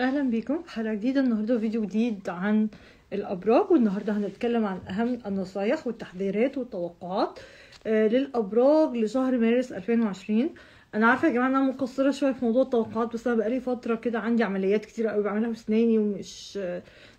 اهلا بيكم في حلقه جديده النهارده فيديو جديد عن الابراج والنهارده هنتكلم عن اهم النصايح والتحذيرات والتوقعات آه، للابراج لشهر مارس 2020 انا عارفه يا جماعه ان انا مقصره شويه في موضوع التوقعات بس انا بقالي فتره كده عندي عمليات كتير قوي بعملها في اسناني ومش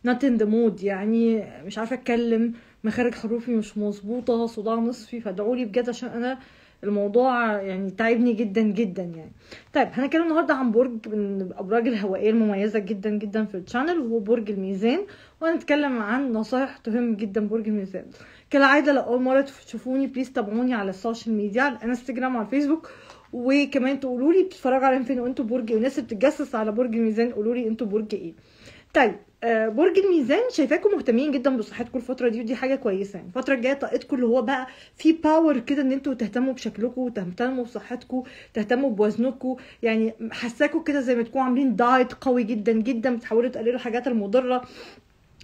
نوت ان ذا مود يعني مش عارفه اتكلم مخارج حروفي مش مظبوطه صداع نصفي فادعوا لي بجد عشان انا الموضوع يعني تعبني جدا جدا يعني طيب هنتكلم النهارده عن برج من الابراج الهوائيه المميزه جدا جدا في الشانل وهو برج الميزان وهنتكلم عن نصائح تهم جدا برج الميزان كالعاده لو اول مره تشوفوني بليز تابعوني على السوشيال ميديا على الانستجرام وعلى الفيسبوك وكمان تقولوا لي بتتفرجوا على فين وانتوا برج ايه والناس اللي بتتجسس على برج الميزان قولوا لي انتوا برج ايه طيب آه، برج الميزان شايفاكم مهتمين جدا بصحتكم الفتره دي ودي حاجه كويسه يعني الفتره الجايه طاقتكم اللي هو بقى في باور كده ان انتوا تهتموا بشكلكم وتهتموا بصحتكم تهتموا بوزنكم يعني حساكم كده زي ما تكونوا عاملين دايت قوي جدا جدا بتحاولوا تقللوا الحاجات المضره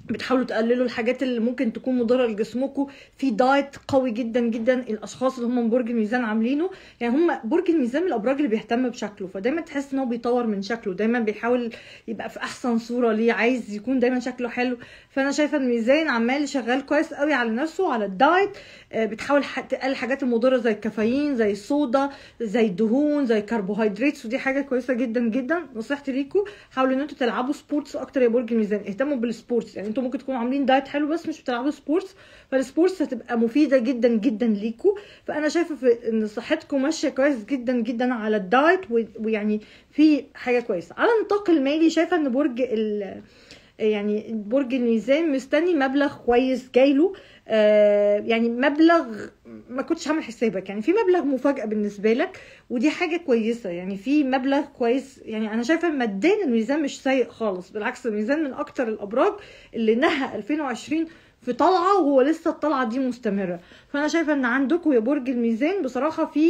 بتحاولوا تقللوا الحاجات اللي ممكن تكون مضره لجسمكم في دايت قوي جدا جدا الاشخاص اللي هم برج الميزان عاملينه يعني هم برج الميزان من الابراج اللي بيهتم بشكله فدايما تحس ان هو بيطور من شكله دايما بيحاول يبقى في احسن صوره ليه عايز يكون دايما شكله حلو فانا شايفه الميزان عمال شغال كويس قوي على نفسه على الدايت آه، بتحاول تقلل الحاجات المضره زي الكافيين زي الصودا زي الدهون زي الكربوهيدرات ودي حاجه كويسه جدا جدا نصيحتي ليكم حاولوا ان انتوا تلعبوا سبورتس اكتر يا برج الميزان اهتموا بالسبورتس يعني انتوا ممكن تكونوا عاملين دايت حلو بس مش بتلعبوا سبورتس فالسبورتس هتبقى مفيده جدا جدا ليكوا فانا شايفه ان صحتكم ماشيه كويس جدا جدا على الدايت ويعني في حاجه كويسه على النطاق المالي شايفه ان برج ال يعني برج الميزان مستني مبلغ كويس جايله آه، يعني مبلغ ما كنتش عامل حسابك يعني في مبلغ مفاجاه بالنسبه لك ودي حاجه كويسه يعني في مبلغ كويس يعني انا شايفه ماديا الميزان مش سيء خالص بالعكس الميزان من اكتر الابراج اللي نهى 2020 في طلعه وهو لسه الطلعه دي مستمره فانا شايفه ان عندكم يا برج الميزان بصراحه في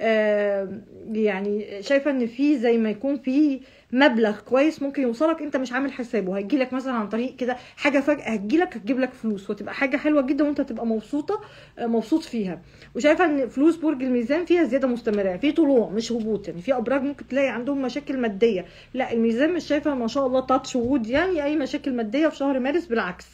آه يعني شايفه ان في زي ما يكون في مبلغ كويس ممكن يوصلك انت مش عامل حسابه هيجيلك مثلا عن طريق كده حاجه فجاه هتجيلك هتجيب لك فلوس وتبقى حاجه حلوه جدا وانت تبقى مبسوطه آه، مبسوط فيها وشايفه ان فلوس برج الميزان فيها زياده مستمره في طلوع مش هبوط يعني في ابراج ممكن تلاقي عندهم مشاكل ماديه لا الميزان مش شايفه ما شاء الله تاتش وود يعني اي مشاكل ماديه في شهر مارس بالعكس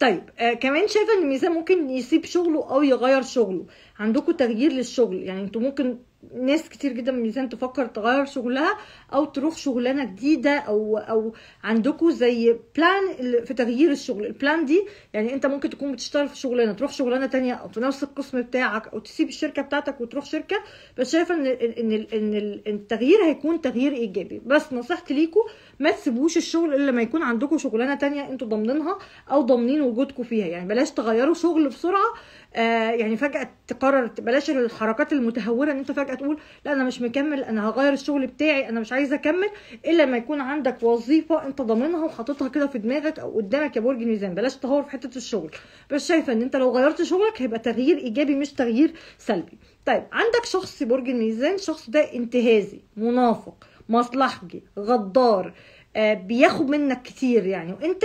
طيب آه كمان شايفه ان الميزان ممكن يسيب شغله او يغير شغله عندكم تغيير للشغل يعني انتوا ممكن ناس كتير جدا من ميزان تفكر تغير شغلها او تروح شغلانه جديده او او عندكم زي بلان في تغيير الشغل البلان دي يعني انت ممكن تكون بتشتغل في شغلانه تروح شغلانه تانية او تنافس القسم بتاعك او تسيب الشركه بتاعتك وتروح شركه بس شايفه ان ان ان التغيير هيكون تغيير ايجابي بس نصيحتي ليكم ما تسيبوش الشغل الا لما يكون عندكم شغلانه تانية انتوا ضامنينها او ضامنين وجودكم فيها يعني بلاش تغيروا شغل بسرعه آه يعني فجاه تقرر بلاش الحركات المتهوره ان انت فجاه نفسك تقول لا انا مش مكمل انا هغير الشغل بتاعي انا مش عايزه اكمل الا لما يكون عندك وظيفه انت ضامنها وحاططها كده في دماغك او قدامك يا برج ميزان بلاش تهور في حته الشغل بس شايفه ان انت لو غيرت شغلك هيبقى تغيير ايجابي مش تغيير سلبي طيب عندك شخص برج الميزان شخص ده انتهازي منافق مصلحجي غدار آه بياخد منك كتير يعني وانت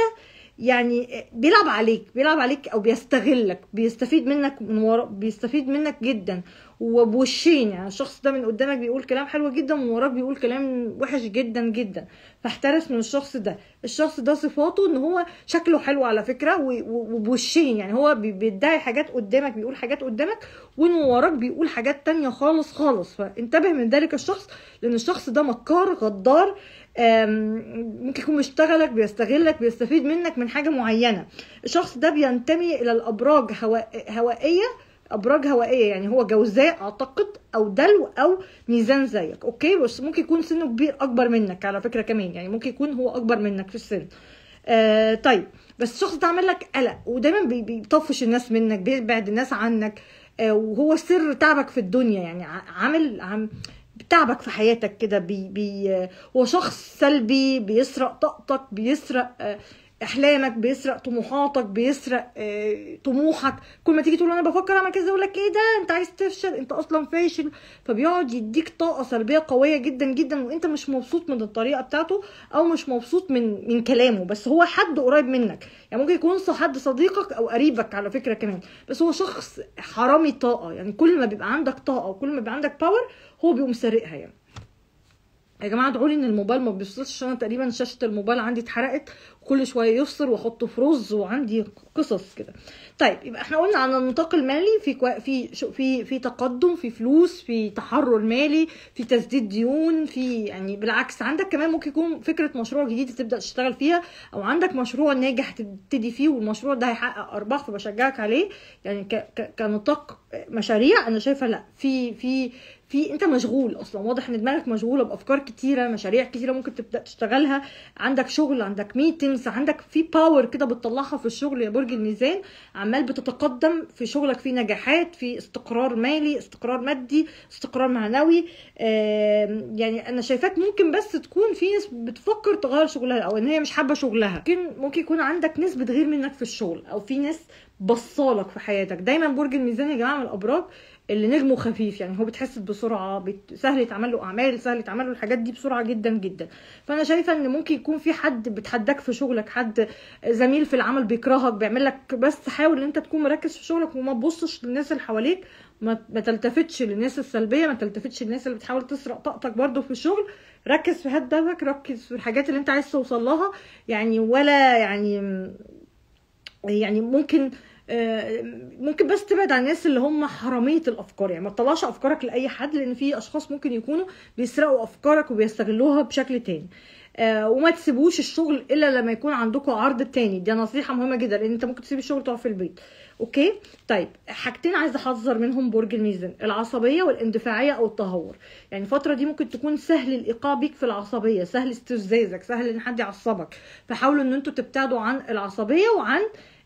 يعني آه، بيلعب عليك بيلعب عليك او بيستغلك بيستفيد منك من ورا بيستفيد منك جدا وبوشين يعني الشخص ده من قدامك بيقول كلام حلو جدا ومن وراك بيقول كلام وحش جدا جدا فاحترس من الشخص ده الشخص ده صفاته ان هو شكله حلو على فكره وبوشين يعني هو بيدعي حاجات قدامك بيقول حاجات قدامك ومن وراك بيقول حاجات تانية خالص خالص فانتبه من ذلك الشخص لان الشخص ده مكار غدار ممكن يكون بيشتغلك بيستغلك بيستفيد منك من حاجه معينه الشخص ده بينتمي الى الابراج هوائيه ابراج هوائيه يعني هو جوزاء اعتقد او دلو او ميزان زيك اوكي بس ممكن يكون سنه كبير اكبر منك على فكره كمان يعني ممكن يكون هو اكبر منك في السن آه طيب بس الشخص ده عامل لك قلق ودايما بيطفش الناس منك بيبعد الناس عنك آه وهو سر تعبك في الدنيا يعني عامل عم بتعبك في حياتك كده بي بي آه، هو شخص سلبي بيسرق طاقتك بيسرق آه احلامك بيسرق طموحاتك بيسرق آه، طموحك كل ما تيجي تقول انا بفكر اعمل كذا يقول لك ايه ده انت عايز تفشل انت اصلا فاشل فبيقعد يديك طاقه سلبيه قويه جدا جدا وانت مش مبسوط من الطريقه بتاعته او مش مبسوط من من كلامه بس هو حد قريب منك يعني ممكن يكون حد صديقك او قريبك على فكره كمان بس هو شخص حرامي طاقه يعني كل ما بيبقى عندك طاقه وكل ما بيبقى عندك باور هو بيقوم سارقها يعني يا جماعه ادعوا لي ان الموبايل ما بيفصلش انا تقريبا شاشه الموبايل عندي اتحرقت وكل شويه يفصل واحطه في رز وعندي قصص كده طيب يبقى احنا قلنا عن النطاق المالي في كو... في في في تقدم في فلوس في تحرر مالي في تسديد ديون في يعني بالعكس عندك كمان ممكن يكون فكره مشروع جديد تبدا تشتغل فيها او عندك مشروع ناجح تبتدي فيه والمشروع ده هيحقق ارباح فبشجعك عليه يعني ك... ك... كنطاق مشاريع انا شايفه لا في في في انت مشغول اصلا واضح ان دماغك مشغوله بافكار كتيره مشاريع كتيره ممكن تبدا تشتغلها عندك شغل عندك ميتنجز عندك في باور كده بتطلعها في الشغل يا برج الميزان عمال بتتقدم في شغلك في نجاحات في استقرار مالي استقرار مادي استقرار معنوي يعني انا شايفاك ممكن بس تكون في ناس بتفكر تغير شغلها او ان هي مش حابه شغلها ممكن ممكن يكون عندك ناس بتغير منك في الشغل او في ناس بصالك في حياتك دايما برج الميزان يا جماعه من الابراج اللي نجمه خفيف يعني هو بتحس بسرعه بت... سهل يتعمل له اعمال سهل يتعمل له الحاجات دي بسرعه جدا جدا فانا شايفه ان ممكن يكون في حد بتحداك في شغلك حد زميل في العمل بيكرهك بيعمل لك بس حاول ان انت تكون مركز في شغلك وما تبصش للناس اللي حواليك ما, ما تلتفتش للناس السلبيه ما تلتفتش للناس اللي بتحاول تسرق طاقتك برده في الشغل ركز في هدفك ركز في الحاجات اللي انت عايز توصل لها يعني ولا يعني يعني ممكن آه، ممكن بس تبعد عن الناس اللي هم حراميه الافكار يعني ما تطلعش افكارك لاي حد لان في اشخاص ممكن يكونوا بيسرقوا افكارك وبيستغلوها بشكل تاني آه، وما تسيبوش الشغل الا لما يكون عندكم عرض تاني دي نصيحه مهمه جدا لان انت ممكن تسيب الشغل تقعد في البيت اوكي طيب حاجتين عايزه احذر منهم برج الميزان العصبيه والاندفاعيه او التهور يعني الفتره دي ممكن تكون سهل الايقاع بيك في العصبيه سهل استفزازك سهل ان حد يعصبك فحاولوا ان انتوا تبتعدوا عن العصبيه وعن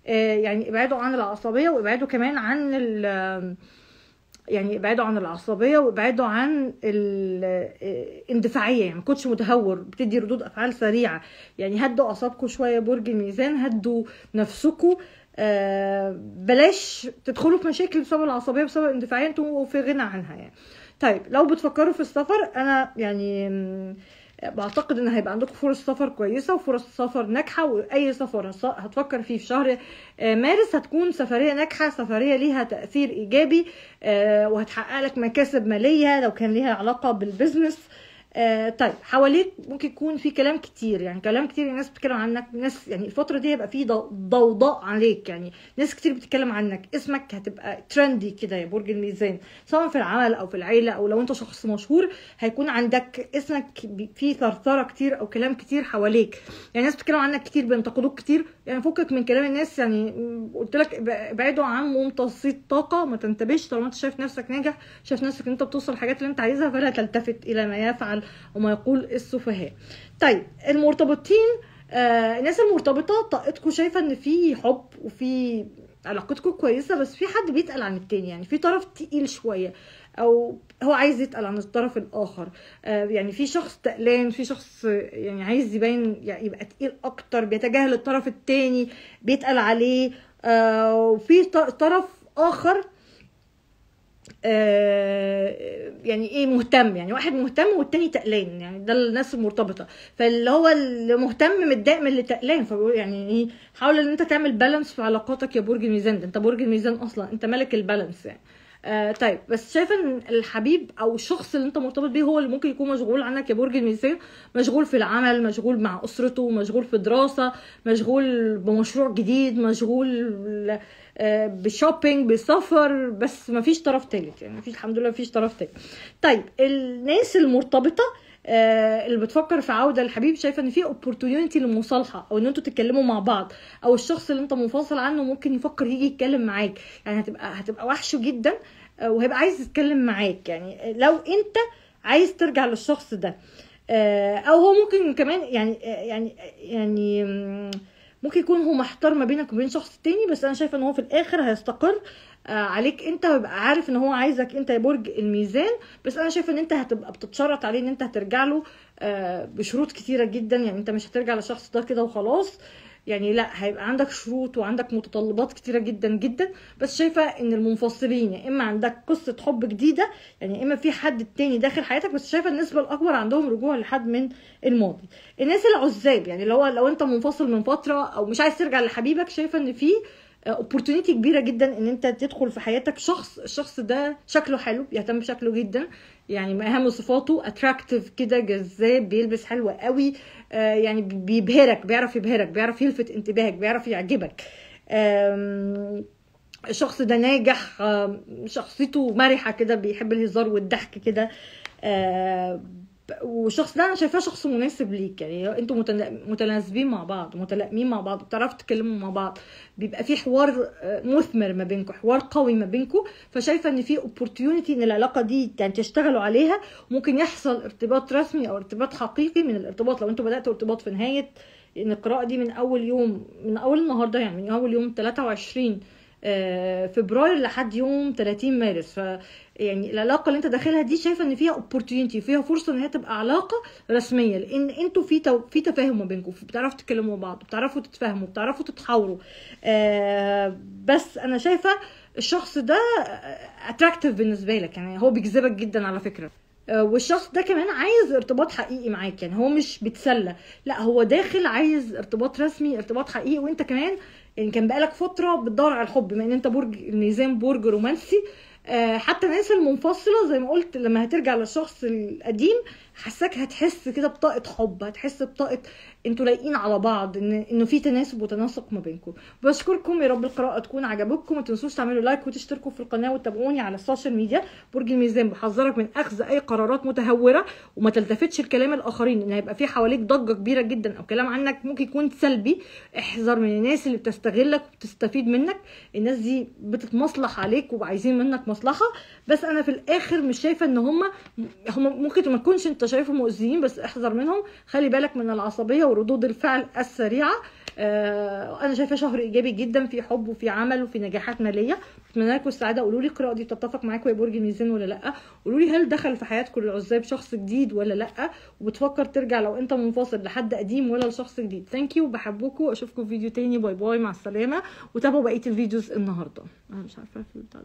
آه، يعني ابعدوا عن العصبيه وابعدوا كمان عن ال يعني ابعدوا عن العصبيه وابعدوا عن الاندفاعيه آه، يعني ما كنتش متهور بتدي ردود افعال سريعه يعني هدوا اعصابكم شويه برج الميزان هدوا نفسكم آه، بلاش تدخلوا في مشاكل بسبب العصبيه بسبب الاندفاعيه انتوا في غنى عنها يعني طيب لو بتفكروا في السفر انا يعني بعتقد ان هيبقى عندكم فرص سفر كويسه وفرص سفر ناجحه واي سفر هتفكر فيه في شهر آه، مارس هتكون سفريه ناجحه سفريه ليها تاثير ايجابي آه، وهتحقق لك مكاسب ماليه لو كان ليها علاقه بالبزنس آه، طيب حواليك ممكن يكون في كلام كتير يعني كلام كتير الناس بتتكلم عنك ناس يعني الفتره دي هيبقى في ضوضاء عليك يعني ناس كتير بتتكلم عنك اسمك هتبقى ترندي كده يا برج الميزان سواء في العمل او في العيله او لو انت شخص مشهور هيكون عندك اسمك في ثرثره كتير او كلام كتير حواليك يعني ناس بتتكلم عنك كتير بينتقدوك كتير يعني فكك من كلام الناس يعني قلت لك ابعدوا عن ممتصي الطاقه ما تنتبهش طالما انت شايف نفسك ناجح شايف نفسك ان انت بتوصل الحاجات اللي انت عايزها فلا تلتفت الى ما يفعل وما يقول السفهاء طيب المرتبطين آه الناس المرتبطه طاقتكم شايفه ان في حب وفي علاقتكم كويسه بس في حد بيتقل عن التاني يعني في طرف تقيل شويه او هو عايز يتقل عن الطرف الاخر آه يعني في شخص تقلان في شخص يعني عايز يبين يعني يبقى تقيل اكتر بيتجاهل الطرف التاني بيتقل عليه آه وفي طرف اخر آه، يعني ايه مهتم يعني واحد مهتم والتاني تقلان يعني ده الناس المرتبطه فاللي هو اللي مهتم متضايق من اللي تقلان فبقول يعني ايه حاول ان انت تعمل بالانس في علاقاتك يا برج الميزان ده انت برج الميزان اصلا انت ملك البالانس يعني آه طيب بس شايفه ان الحبيب او الشخص اللي انت مرتبط بيه هو اللي ممكن يكون مشغول عنك يا برج الميزان مشغول في العمل مشغول مع اسرته مشغول في دراسه مشغول بمشروع جديد مشغول آه، بشوبينج بسفر بس مفيش طرف تالت يعني مفيش الحمد لله مفيش طرف تالت طيب الناس المرتبطه آه آه، اللي بتفكر في عوده الحبيب شايفه ان في اوبورتيونيتي للمصالحه او ان انتوا تتكلموا مع بعض او الشخص اللي انت منفصل عنه ممكن يفكر يجي يتكلم معاك يعني هتبقى هتبقى وحشه جدا آه، وهيبقى عايز يتكلم معاك يعني لو انت عايز ترجع للشخص ده آه، او هو ممكن كمان يعني يعني يعني ممكن يكون هو محتار ما بينك وبين شخص تاني بس انا شايفه ان هو في الاخر هيستقر آه، عليك انت ويبقى عارف ان هو عايزك انت يا برج الميزان بس انا شايفه ان انت هتبقى بتتشرط عليه ان انت هترجع له آه، بشروط كتيره جدا يعني انت مش هترجع لشخص ده كده وخلاص يعني لا هيبقى عندك شروط وعندك متطلبات كتيرة جدا جدا بس شايفة ان المنفصلين يا يعني اما عندك قصة حب جديدة يعني اما في حد تاني داخل حياتك بس شايفة النسبة الاكبر عندهم رجوع لحد من الماضي الناس العزاب يعني اللي هو لو انت منفصل من فترة او مش عايز ترجع لحبيبك شايفة ان في اوبورتونيتي كبيره جدا ان انت تدخل في حياتك شخص الشخص ده شكله حلو بيهتم بشكله جدا يعني من اهم صفاته اتراكتيف كده جذاب بيلبس حلو قوي آه، يعني بيبهرك بيعرف يبهرك بيعرف يلفت انتباهك بيعرف يعجبك الشخص ده ناجح شخصيته مرحه كده بيحب الهزار والضحك كده آه، والشخص ده انا شايفاه شخص مناسب ليك يعني انتوا متناسبين مع بعض متلائمين مع بعض بتعرفوا تتكلموا مع بعض بيبقى في حوار آه، مثمر ما بينكم حوار قوي ما بينكم فشايفه ان في اوبورتيونيتي ان العلاقه دي يعني تشتغلوا عليها ممكن يحصل ارتباط رسمي او ارتباط حقيقي من الارتباط لو انتوا بداتوا ارتباط في نهايه ان القراءه دي من اول يوم من اول النهارده يعني من اول يوم 23 آه، فبراير لحد يوم 30 مارس ف يعني العلاقه اللي انت داخلها دي شايفه ان فيها اوبورتيونتي فيها فرصه ان هي تبقى علاقه رسميه لان انتوا في تو... في تفاهم ما بينكم بتعرفوا تتكلموا بعض بتعرفوا تتفاهموا بتعرفوا تتحاوروا آه بس انا شايفه الشخص ده اتراكتيف بالنسبه لك يعني هو بيجذبك جدا على فكره آه، والشخص ده كمان عايز ارتباط حقيقي معاك يعني هو مش بيتسلى لا هو داخل عايز ارتباط رسمي ارتباط حقيقي وانت كمان ان يعني كان بقالك فتره بتدور على الحب بما ان انت برج الميزان برج رومانسي آه، حتى الناس المنفصله زي ما قلت لما هترجع للشخص القديم حساك هتحس كده بطاقه حب هتحس بطاقه انتوا لايقين على بعض ان انه في تناسب وتناسق ما بينكم بشكركم يا رب القراءه تكون عجبتكم ما تنسوش تعملوا لايك وتشتركوا في القناه وتتابعوني على السوشيال ميديا برج الميزان بحذرك من اخذ اي قرارات متهوره وما تلتفتش لكلام الاخرين ان هيبقى في حواليك ضجه كبيره جدا او كلام عنك ممكن يكون سلبي احذر من الناس اللي بتستغلك وبتستفيد منك الناس دي بتتمصلح عليك وعايزين منك مصلحه بس انا في الاخر مش شايفه ان هم هم ممكن ما تكونش انت شايفهم مؤذيين بس احذر منهم خلي بالك من العصبيه وردود الفعل السريعه آه، انا شايفاه شهر ايجابي جدا في حب وفي عمل وفي نجاحات ماليه اتمنى لكم السعاده قولوا لي القراءه دي بتتفق معاكم يا برج ميزان ولا لا قولوا لي هل دخل في حياتكم العزاب شخص جديد ولا لا وبتفكر ترجع لو انت منفصل لحد قديم ولا لشخص جديد ثانك يو بحبكم واشوفكم في فيديو تاني باي باي مع السلامه وتابعوا بقيه الفيديوز النهارده انا مش عارفه في بتاع